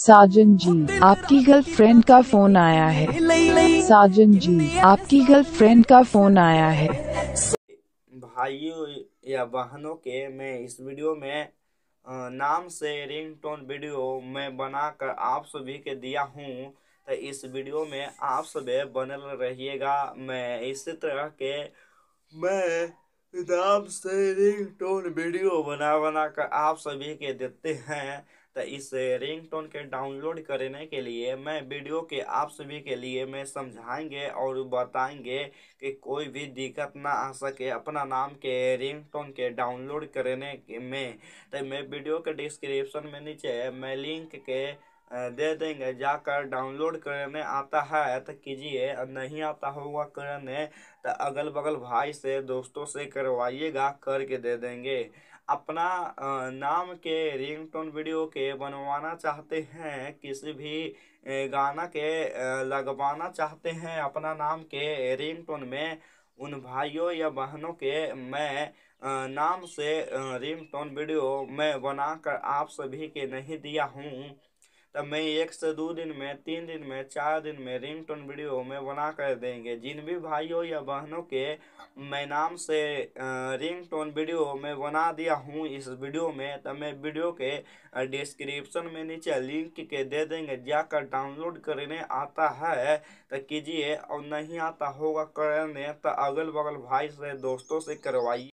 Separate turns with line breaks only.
साजन जी आपकी गर्लफ्रेंड का फोन आया है साजन जी आपकी गर्लफ्रेंड का फोन आया है
भाइयों या बहनों के मैं इस वीडियो में नाम से रिंगटोन वीडियो में बनाकर आप सभी के दिया हूँ तो इस वीडियो में आप सभी बनल रहिएगा मैं इसी तरह के मैं नाम से टोन वीडियो बना बना कर आप सभी के देते हैं तो इस टोन के डाउनलोड करने के लिए मैं वीडियो के आप सभी के लिए मैं समझाएंगे और बताएंगे कि कोई भी दिक्कत ना आ सके अपना नाम के रिंग टोन के डाउनलोड करने में तो मैं वीडियो के डिस्क्रिप्शन में नीचे मैं लिंक के दे देंगे जाकर डाउनलोड करने आता है तो कीजिए नहीं आता होगा करने तो अगल बगल भाई से दोस्तों से करवाइएगा करके दे देंगे अपना नाम के रिंगटोन वीडियो के बनवाना चाहते हैं किसी भी गाना के लगवाना चाहते हैं अपना नाम के रिंगटोन में उन भाइयों या बहनों के मैं नाम से रिंगटोन वीडियो मैं बनाकर आप सभी के नहीं दिया हूँ तब तो मैं एक से दो दिन में तीन दिन में चार दिन में रिंग टोन वीडियो में बना कर देंगे जिन भी भाइयों या बहनों के मैं नाम से रिंग टोन वीडियो में बना दिया हूँ इस वीडियो में तब तो मैं वीडियो के डिस्क्रिप्शन में नीचे लिंक के दे देंगे जाकर डाउनलोड करने आता है तो कीजिए और नहीं आता होगा करने तो अगल बगल भाई से दोस्तों से करवाइए